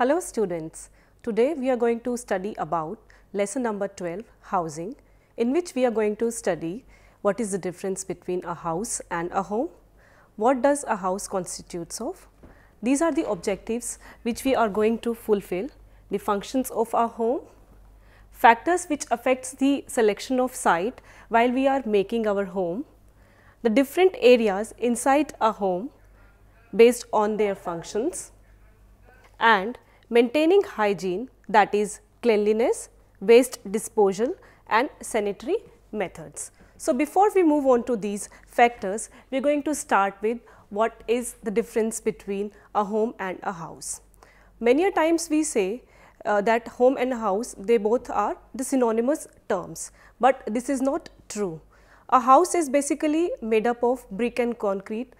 Hello students, today we are going to study about lesson number 12 housing in which we are going to study what is the difference between a house and a home, what does a house constitutes of. These are the objectives which we are going to fulfill, the functions of a home, factors which affects the selection of site while we are making our home, the different areas inside a home based on their functions and maintaining hygiene that is cleanliness, waste disposal and sanitary methods. So, before we move on to these factors, we are going to start with what is the difference between a home and a house. Many a times we say uh, that home and house they both are the synonymous terms, but this is not true. A house is basically made up of brick and concrete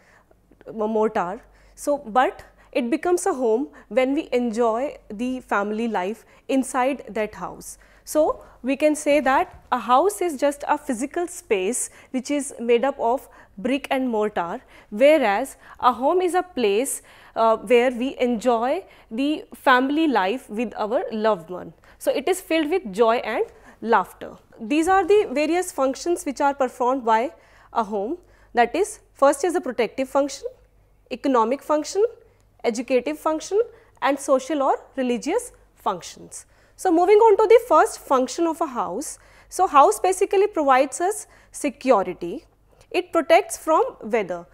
uh, mortar. So, but it becomes a home when we enjoy the family life inside that house. So, we can say that a house is just a physical space which is made up of brick and mortar, whereas a home is a place uh, where we enjoy the family life with our loved one. So, it is filled with joy and laughter. These are the various functions which are performed by a home that is first is the protective function, economic function, educative function and social or religious functions. So, moving on to the first function of a house. So, house basically provides us security. It protects from weather.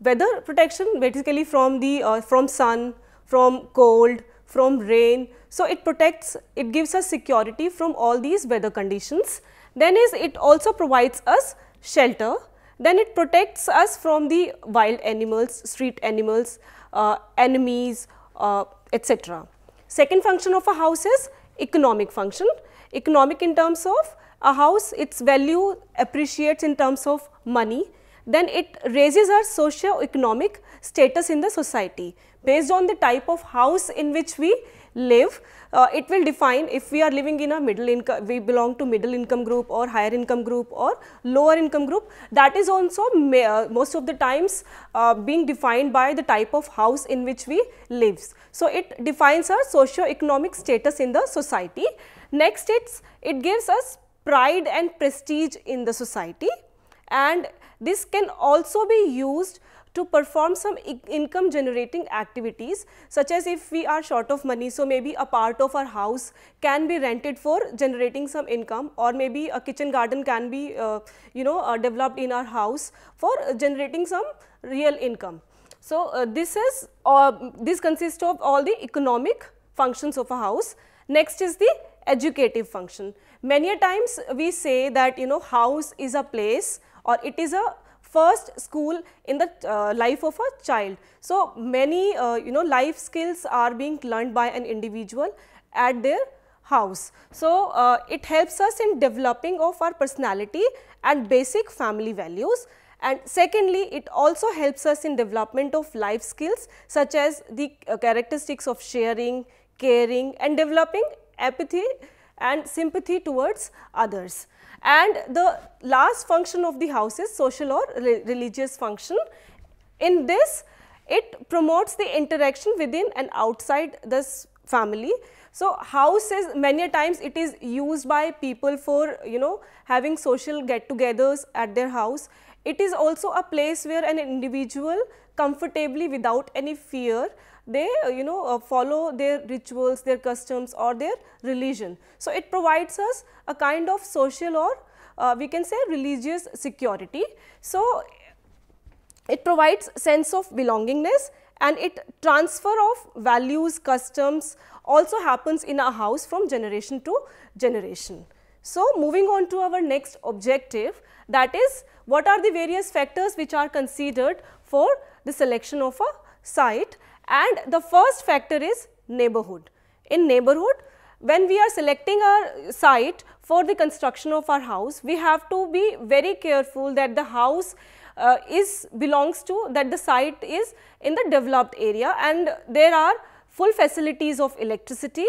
Weather protection basically from the uh, from sun, from cold, from rain. So, it protects, it gives us security from all these weather conditions. Then is it also provides us shelter. Then it protects us from the wild animals, street animals, uh, enemies, uh, etc. Second function of a house is economic function. Economic in terms of a house, its value appreciates in terms of money, then it raises our socio-economic status in the society. Based on the type of house in which we live, uh, it will define if we are living in a middle income, we belong to middle income group or higher income group or lower income group. That is also uh, most of the times uh, being defined by the type of house in which we lives. So, it defines our socio-economic status in the society. Next, it's, it gives us pride and prestige in the society and this can also be used to perform some income generating activities such as if we are short of money so maybe a part of our house can be rented for generating some income or maybe a kitchen garden can be uh, you know uh, developed in our house for uh, generating some real income. So, uh, this is uh, this consists of all the economic functions of a house. Next is the educative function. Many a times we say that you know house is a place or it is a first school in the uh, life of a child. So, many uh, you know life skills are being learned by an individual at their house. So, uh, it helps us in developing of our personality and basic family values and secondly it also helps us in development of life skills such as the uh, characteristics of sharing, caring and developing empathy and sympathy towards others. And the last function of the house is social or re religious function. In this, it promotes the interaction within and outside this family. So, house is many times it is used by people for you know having social get togethers at their house. It is also a place where an individual comfortably without any fear they uh, you know uh, follow their rituals, their customs or their religion. So, it provides us a kind of social or uh, we can say religious security. So, it provides sense of belongingness and it transfer of values, customs also happens in a house from generation to generation. So, moving on to our next objective that is what are the various factors which are considered for the selection of a site and the first factor is neighborhood. In neighborhood, when we are selecting our site for the construction of our house, we have to be very careful that the house uh, is belongs to that the site is in the developed area and there are full facilities of electricity,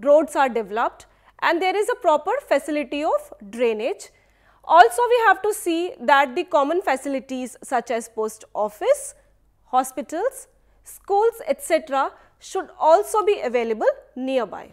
roads are developed and there is a proper facility of drainage. Also we have to see that the common facilities such as post office, hospitals schools etc. should also be available nearby.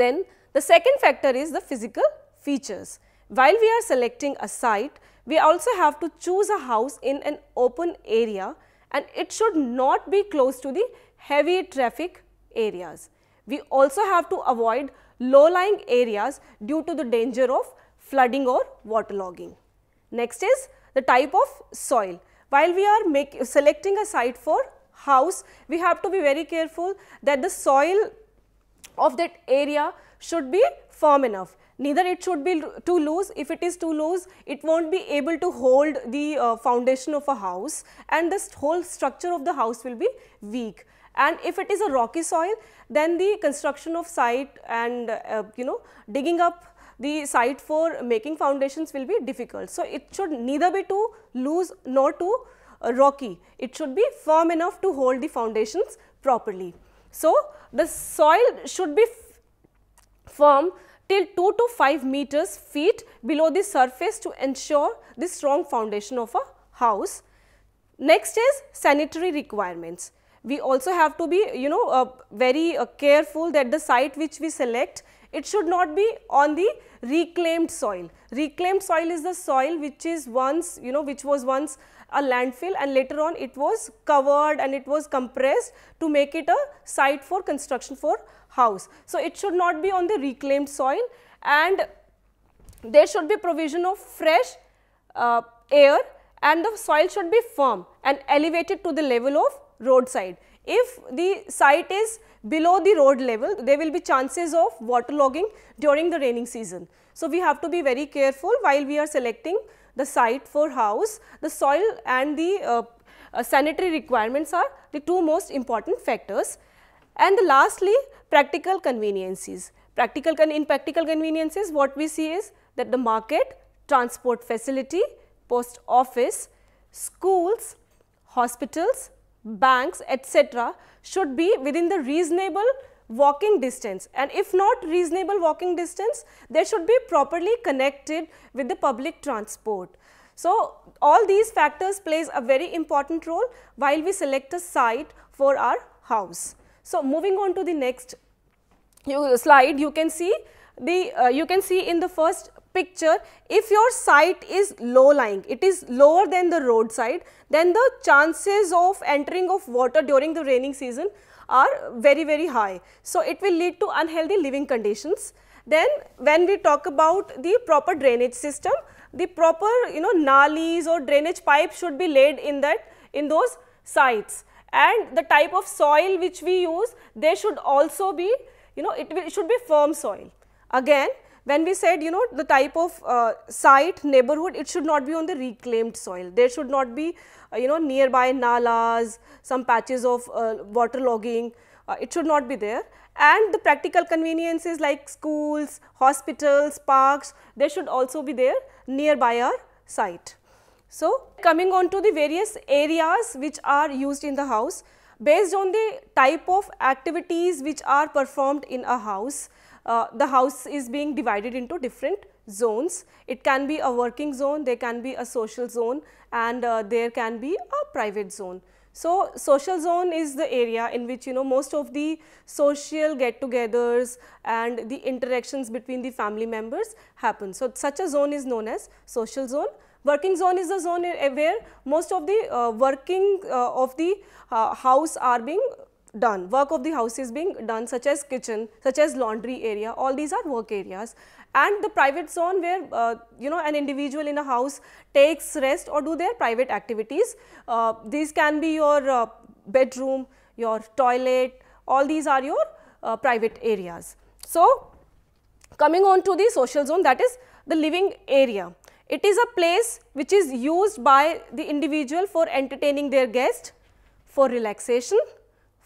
Then the second factor is the physical features. While we are selecting a site, we also have to choose a house in an open area and it should not be close to the heavy traffic areas. We also have to avoid low-lying areas due to the danger of flooding or waterlogging. Next is the type of soil. While we are make, selecting a site for house, we have to be very careful that the soil of that area should be firm enough. Neither it should be too loose. If it is too loose, it won't be able to hold the uh, foundation of a house and this whole structure of the house will be weak. And if it is a rocky soil, then the construction of site and uh, you know digging up the site for making foundations will be difficult. So, it should neither be too loose nor too uh, rocky. It should be firm enough to hold the foundations properly. So, the soil should be firm till 2 to 5 meters feet below the surface to ensure the strong foundation of a house. Next is sanitary requirements. We also have to be you know uh, very uh, careful that the site which we select it should not be on the reclaimed soil. Reclaimed soil is the soil which is once you know which was once a landfill and later on it was covered and it was compressed to make it a site for construction for house. So, it should not be on the reclaimed soil and there should be provision of fresh uh, air and the soil should be firm and elevated to the level of roadside. If the site is below the road level, there will be chances of waterlogging during the raining season. So, we have to be very careful while we are selecting the site for house, the soil and the uh, uh, sanitary requirements are the two most important factors. And lastly, practical conveniences. Practical con in practical conveniences, what we see is that the market, transport facility, post office, schools, hospitals, banks, etc., should be within the reasonable walking distance and if not reasonable walking distance, they should be properly connected with the public transport. So, all these factors plays a very important role while we select a site for our house. So, moving on to the next you slide, you can see the uh, you can see in the first picture if your site is low lying it is lower than the roadside then the chances of entering of water during the raining season are very, very high. So, it will lead to unhealthy living conditions. Then when we talk about the proper drainage system, the proper you know nalis or drainage pipes should be laid in that in those sites and the type of soil which we use they should also be you know it, will, it should be firm soil. Again when we said you know the type of uh, site neighborhood it should not be on the reclaimed soil there should not be uh, you know nearby nalas some patches of uh, water logging uh, it should not be there and the practical conveniences like schools hospitals parks they should also be there nearby our site so coming on to the various areas which are used in the house based on the type of activities which are performed in a house uh, the house is being divided into different zones. It can be a working zone, there can be a social zone and uh, there can be a private zone. So, social zone is the area in which you know most of the social get togethers and the interactions between the family members happen. So, such a zone is known as social zone. Working zone is the zone where most of the uh, working uh, of the uh, house are being done, work of the house is being done such as kitchen, such as laundry area, all these are work areas and the private zone where uh, you know an individual in a house takes rest or do their private activities. Uh, these can be your uh, bedroom, your toilet, all these are your uh, private areas. So, coming on to the social zone that is the living area. It is a place which is used by the individual for entertaining their guest, for relaxation,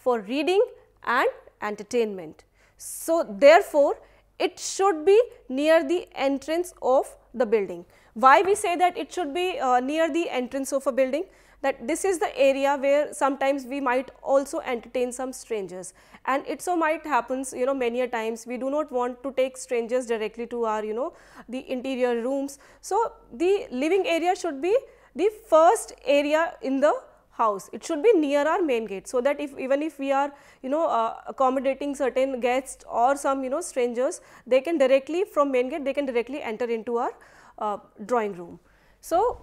for reading and entertainment. So, therefore, it should be near the entrance of the building. Why we say that it should be uh, near the entrance of a building? That this is the area where sometimes we might also entertain some strangers and it so might happens you know many a times we do not want to take strangers directly to our you know the interior rooms. So, the living area should be the first area in the house. It should be near our main gate so that if even if we are you know uh, accommodating certain guests or some you know strangers they can directly from main gate they can directly enter into our uh, drawing room. So,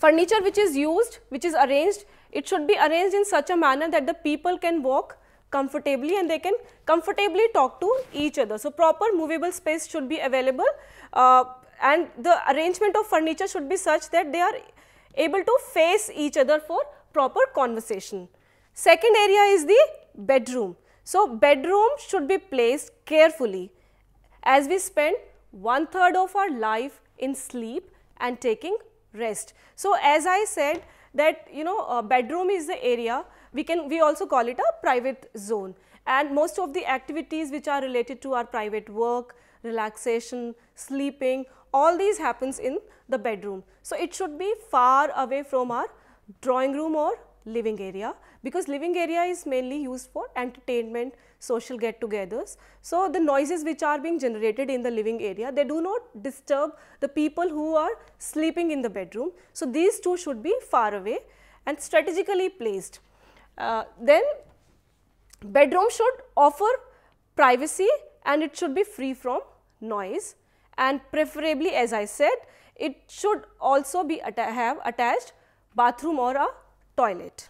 furniture which is used which is arranged it should be arranged in such a manner that the people can walk comfortably and they can comfortably talk to each other. So, proper movable space should be available uh, and the arrangement of furniture should be such that they are able to face each other for proper conversation. Second area is the bedroom. So, bedroom should be placed carefully as we spend one third of our life in sleep and taking rest. So, as I said that you know uh, bedroom is the area we can we also call it a private zone and most of the activities which are related to our private work, relaxation, sleeping all these happens in the bedroom. So, it should be far away from our drawing room or living area because living area is mainly used for entertainment, social get togethers. So, the noises which are being generated in the living area they do not disturb the people who are sleeping in the bedroom. So, these two should be far away and strategically placed. Uh, then bedroom should offer privacy and it should be free from noise and preferably as I said it should also be atta have attached bathroom or a toilet.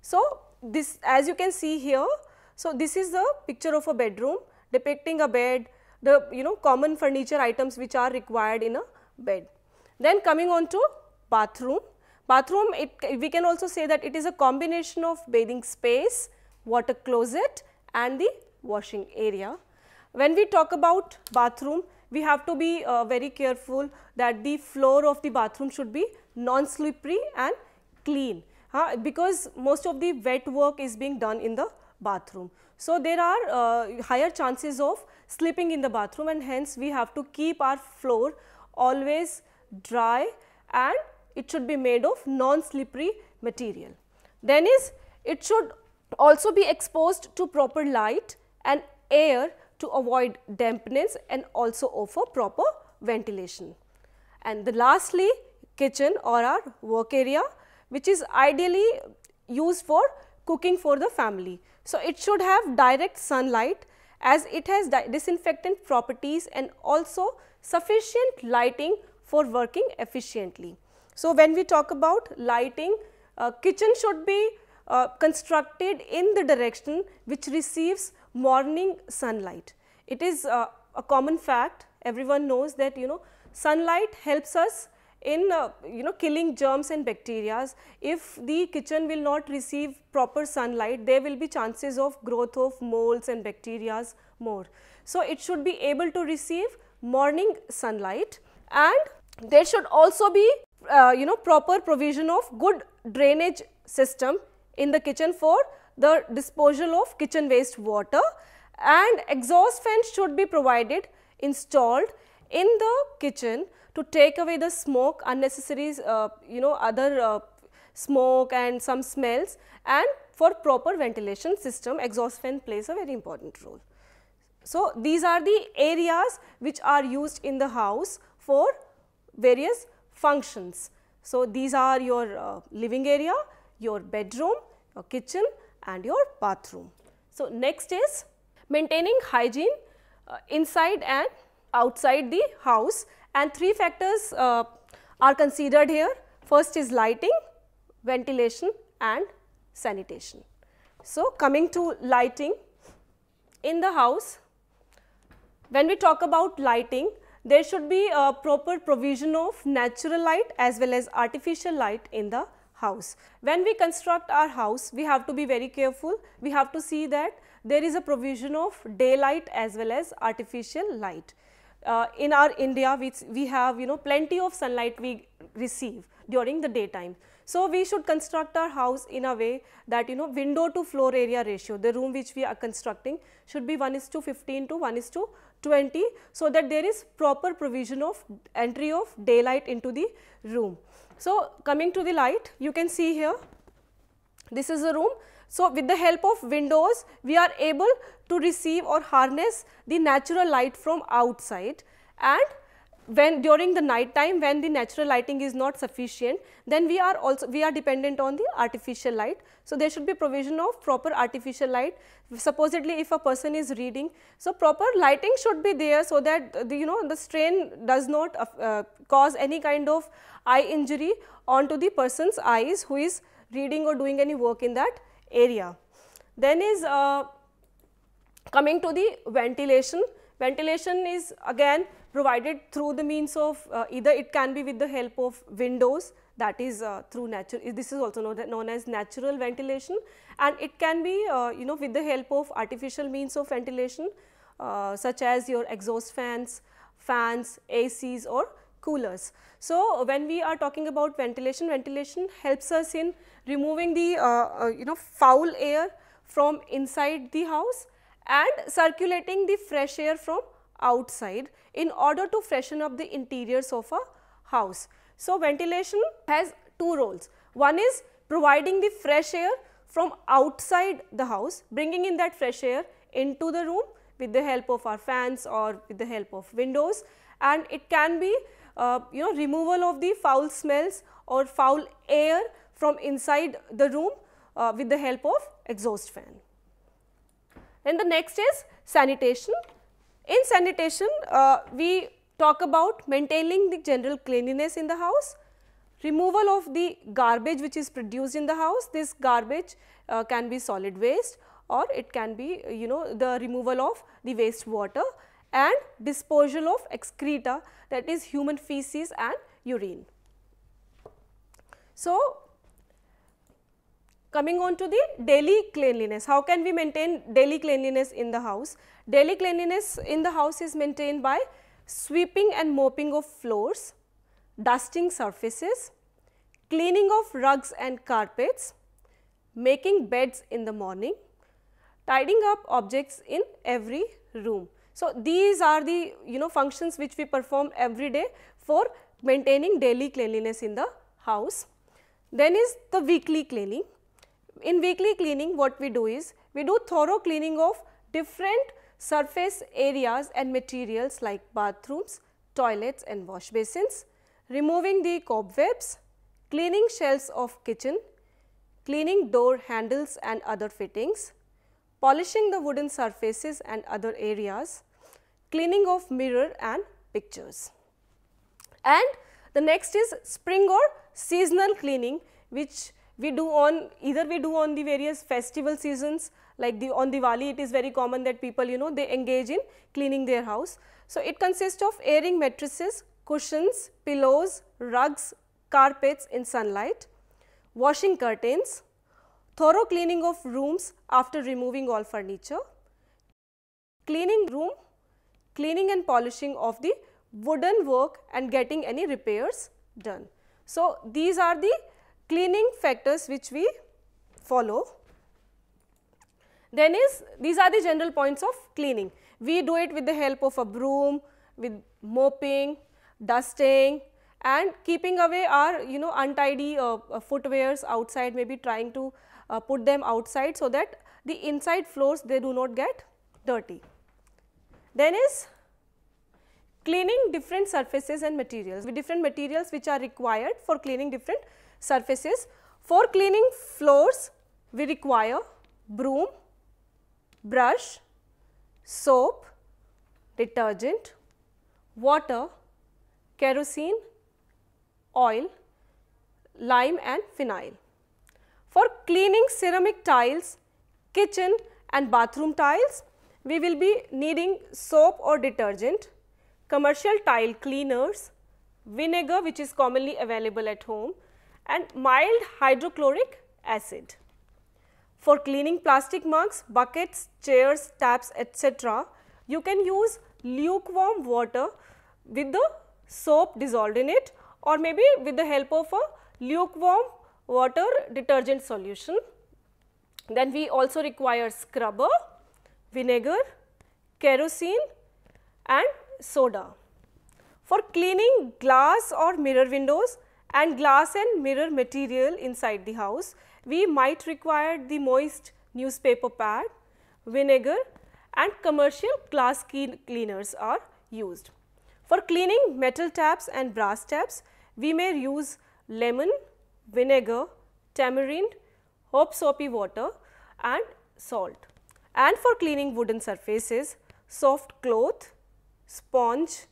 So, this as you can see here, so this is the picture of a bedroom depicting a bed, the you know common furniture items which are required in a bed. Then coming on to bathroom, bathroom it we can also say that it is a combination of bathing space, water closet and the washing area. When we talk about bathroom, we have to be uh, very careful that the floor of the bathroom should be non-slippery and clean because most of the wet work is being done in the bathroom. So, there are uh, higher chances of slipping in the bathroom and hence we have to keep our floor always dry and it should be made of non-slippery material. Then is it should also be exposed to proper light and air to avoid dampness and also offer proper ventilation. And the lastly kitchen or our work area which is ideally used for cooking for the family. So, it should have direct sunlight as it has disinfectant properties and also sufficient lighting for working efficiently. So, when we talk about lighting, uh, kitchen should be uh, constructed in the direction which receives morning sunlight. It is uh, a common fact everyone knows that you know sunlight helps us in uh, you know killing germs and bacteria. If the kitchen will not receive proper sunlight, there will be chances of growth of molds and bacteria more. So, it should be able to receive morning sunlight and there should also be uh, you know proper provision of good drainage system in the kitchen for the disposal of kitchen waste water and exhaust fans should be provided installed in the kitchen to take away the smoke unnecessary uh, you know other uh, smoke and some smells and for proper ventilation system exhaust fan plays a very important role. So, these are the areas which are used in the house for various functions. So, these are your uh, living area, your bedroom, your kitchen and your bathroom. So, next is maintaining hygiene uh, inside and outside the house and three factors uh, are considered here. First is lighting, ventilation and sanitation. So, coming to lighting in the house, when we talk about lighting, there should be a proper provision of natural light as well as artificial light in the house. When we construct our house, we have to be very careful. We have to see that there is a provision of daylight as well as artificial light. Uh, in our India, we, we have you know plenty of sunlight we receive during the daytime. So, we should construct our house in a way that you know window to floor area ratio, the room which we are constructing should be 1 is to 15 to 1 is to 20. So, that there is proper provision of entry of daylight into the room. So, coming to the light, you can see here, this is a room. So, with the help of windows, we are able to receive or harness the natural light from outside and when during the night time when the natural lighting is not sufficient then we are also we are dependent on the artificial light. So, there should be provision of proper artificial light supposedly if a person is reading. So, proper lighting should be there so that the, you know the strain does not uh, uh, cause any kind of eye injury onto the person's eyes who is reading or doing any work in that area. Then is uh, coming to the ventilation. Ventilation is again provided through the means of uh, either it can be with the help of windows that is uh, through natural this is also known, known, as natural ventilation and it can be uh, you know with the help of artificial means of ventilation uh, such as your exhaust fans fans acs or coolers so when we are talking about ventilation ventilation helps us in removing the uh, uh, you know foul air from inside the house and circulating the fresh air from outside in order to freshen up the interiors of a house. So, ventilation has two roles. One is providing the fresh air from outside the house, bringing in that fresh air into the room with the help of our fans or with the help of windows and it can be uh, you know removal of the foul smells or foul air from inside the room uh, with the help of exhaust fan. Then the next is sanitation in sanitation, uh, we talk about maintaining the general cleanliness in the house, removal of the garbage which is produced in the house. This garbage uh, can be solid waste or it can be uh, you know the removal of the waste water and disposal of excreta that is human feces and urine. So, Coming on to the daily cleanliness, how can we maintain daily cleanliness in the house? Daily cleanliness in the house is maintained by sweeping and mopping of floors, dusting surfaces, cleaning of rugs and carpets, making beds in the morning, tidying up objects in every room. So, these are the you know functions which we perform every day for maintaining daily cleanliness in the house. Then is the weekly cleaning in weekly cleaning what we do is we do thorough cleaning of different surface areas and materials like bathrooms, toilets and wash basins, removing the cobwebs, cleaning shelves of kitchen, cleaning door handles and other fittings, polishing the wooden surfaces and other areas, cleaning of mirror and pictures. And the next is spring or seasonal cleaning which we do on either we do on the various festival seasons like the on Diwali it is very common that people you know they engage in cleaning their house. So, it consists of airing mattresses, cushions, pillows, rugs, carpets in sunlight, washing curtains, thorough cleaning of rooms after removing all furniture, cleaning room, cleaning and polishing of the wooden work and getting any repairs done. So, these are the cleaning factors which we follow. Then is these are the general points of cleaning. We do it with the help of a broom, with mopping, dusting and keeping away our you know untidy uh, uh, footwears outside maybe trying to uh, put them outside so that the inside floors they do not get dirty. Then is cleaning different surfaces and materials with different materials which are required for cleaning different surfaces. For cleaning floors, we require broom, brush, soap, detergent, water, kerosene, oil, lime and phenyl. For cleaning ceramic tiles, kitchen and bathroom tiles, we will be needing soap or detergent, commercial tile cleaners, vinegar which is commonly available at home, and mild hydrochloric acid. For cleaning plastic mugs, buckets, chairs, taps etc., you can use lukewarm water with the soap dissolved in it or maybe with the help of a lukewarm water detergent solution. Then we also require scrubber, vinegar, kerosene and soda. For cleaning glass or mirror windows, and glass and mirror material inside the house. We might require the moist newspaper pad, vinegar and commercial glass cleaners are used. For cleaning metal taps and brass taps, we may use lemon, vinegar, tamarind, hope soapy water and salt. And for cleaning wooden surfaces, soft cloth, sponge,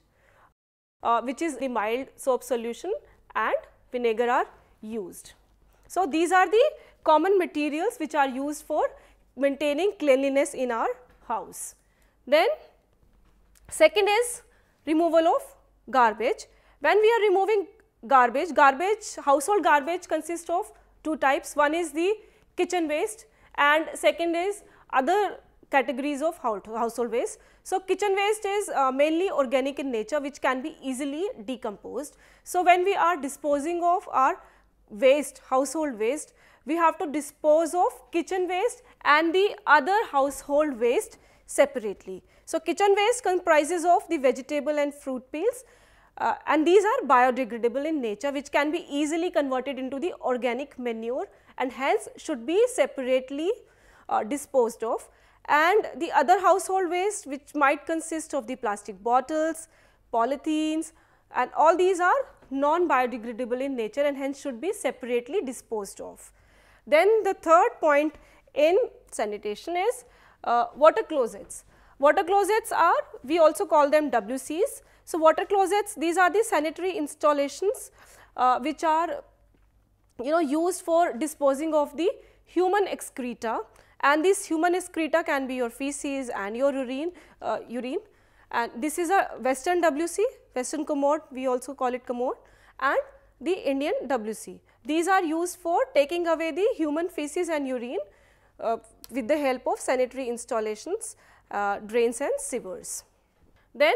uh, which is the mild soap solution and vinegar are used. So, these are the common materials which are used for maintaining cleanliness in our house. Then second is removal of garbage. When we are removing garbage, garbage household garbage consists of two types. One is the kitchen waste and second is other categories of household waste. So, kitchen waste is uh, mainly organic in nature which can be easily decomposed. So, when we are disposing of our waste, household waste, we have to dispose of kitchen waste and the other household waste separately. So, kitchen waste comprises of the vegetable and fruit peels uh, and these are biodegradable in nature which can be easily converted into the organic manure and hence should be separately uh, disposed of and the other household waste which might consist of the plastic bottles, polythenes and all these are non-biodegradable in nature and hence should be separately disposed of. Then the third point in sanitation is uh, water closets. Water closets are, we also call them WCs. So, water closets, these are the sanitary installations uh, which are you know used for disposing of the human excreta and this human excreta can be your feces and your urine, uh, urine and this is a western WC, western commode we also call it commode and the Indian WC. These are used for taking away the human feces and urine uh, with the help of sanitary installations, uh, drains and sewers. Then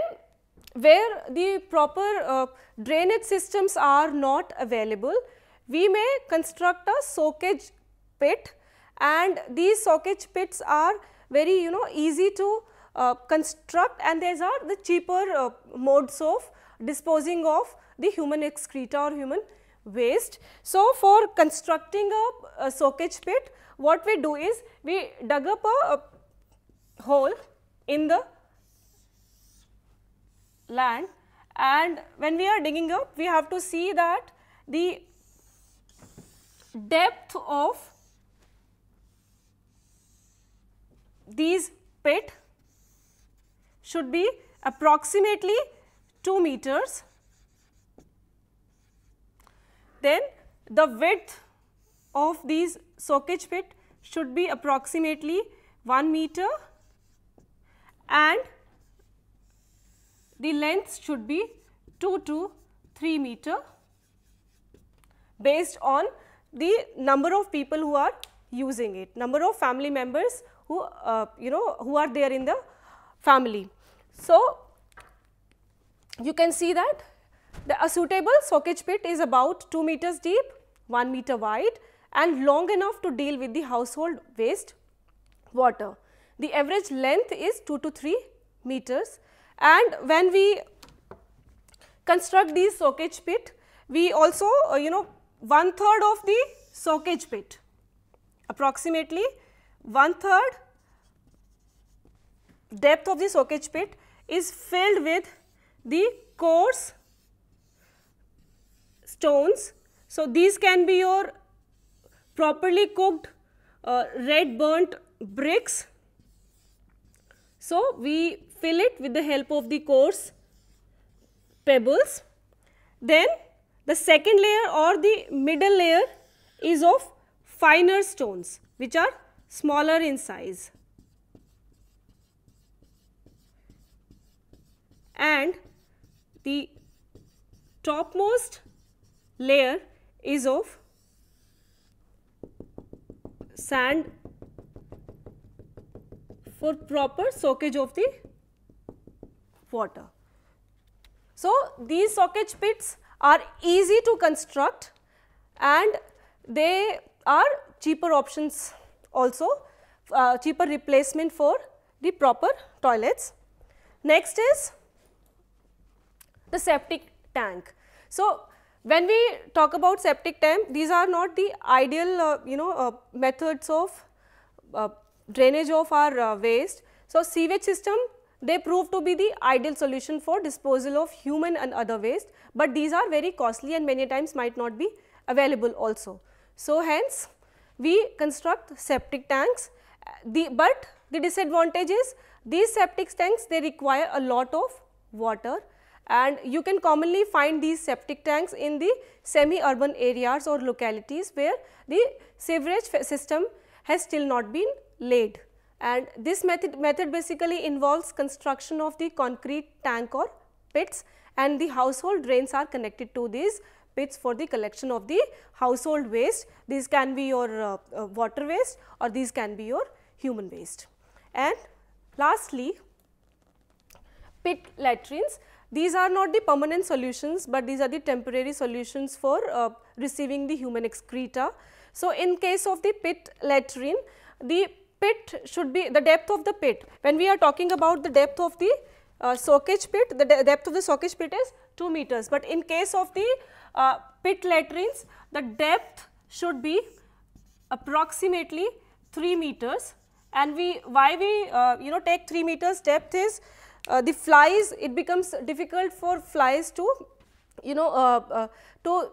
where the proper uh, drainage systems are not available, we may construct a soakage pit and these sockage pits are very you know easy to uh, construct and these are the cheaper uh, modes of disposing of the human excreta or human waste. So, for constructing a, a sockage pit what we do is we dug up a, a hole in the land and when we are digging up we have to see that the depth of these pit should be approximately 2 meters. Then the width of these soakage pit should be approximately 1 meter and the length should be 2 to 3 meter based on the number of people who are using it, number of family members who uh, you know who are there in the family. So, you can see that the, a suitable soakage pit is about 2 meters deep, 1 meter wide and long enough to deal with the household waste water. The average length is 2 to 3 meters and when we construct these soakage pit, we also uh, you know one third of the soakage pit approximately one third depth of the sockage pit is filled with the coarse stones. So, these can be your properly cooked uh, red burnt bricks. So, we fill it with the help of the coarse pebbles. Then the second layer or the middle layer is of finer stones which are smaller in size and the topmost layer is of sand for proper soakage of the water. So, these soakage pits are easy to construct and they are cheaper options also uh, cheaper replacement for the proper toilets. Next is the septic tank. So, when we talk about septic tank, these are not the ideal uh, you know uh, methods of uh, drainage of our uh, waste. So, sewage system they prove to be the ideal solution for disposal of human and other waste, but these are very costly and many times might not be available also. So, hence we construct septic tanks, the, but the disadvantage is these septic tanks they require a lot of water and you can commonly find these septic tanks in the semi-urban areas or localities where the sewerage system has still not been laid. And this method, method basically involves construction of the concrete tank or pits and the household drains are connected to these pits for the collection of the household waste. These can be your uh, uh, water waste or these can be your human waste. And lastly, pit latrines. These are not the permanent solutions, but these are the temporary solutions for uh, receiving the human excreta. So, in case of the pit latrine, the pit should be the depth of the pit. When we are talking about the depth of the uh, pit, the de depth of the soakage pit is 2 meters, but in case of the uh, pit latrines, the depth should be approximately 3 meters and we why we uh, you know take 3 meters depth is uh, the flies it becomes difficult for flies to you know uh, uh, to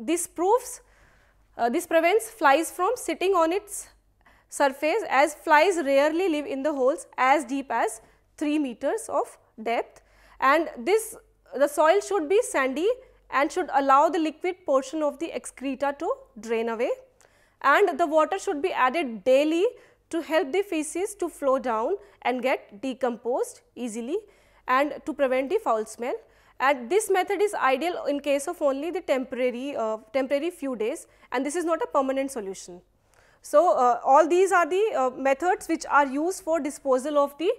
this proves this prevents flies from sitting on its surface as flies rarely live in the holes as deep as 3 meters of depth and this the soil should be sandy and should allow the liquid portion of the excreta to drain away and the water should be added daily to help the feces to flow down and get decomposed easily and to prevent the foul smell. And this method is ideal in case of only the temporary, uh, temporary few days and this is not a permanent solution. So, uh, all these are the uh, methods which are used for disposal of the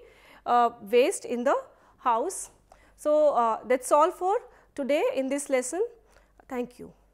uh, waste in the house. So, uh, that is all for today in this lesson. Thank you.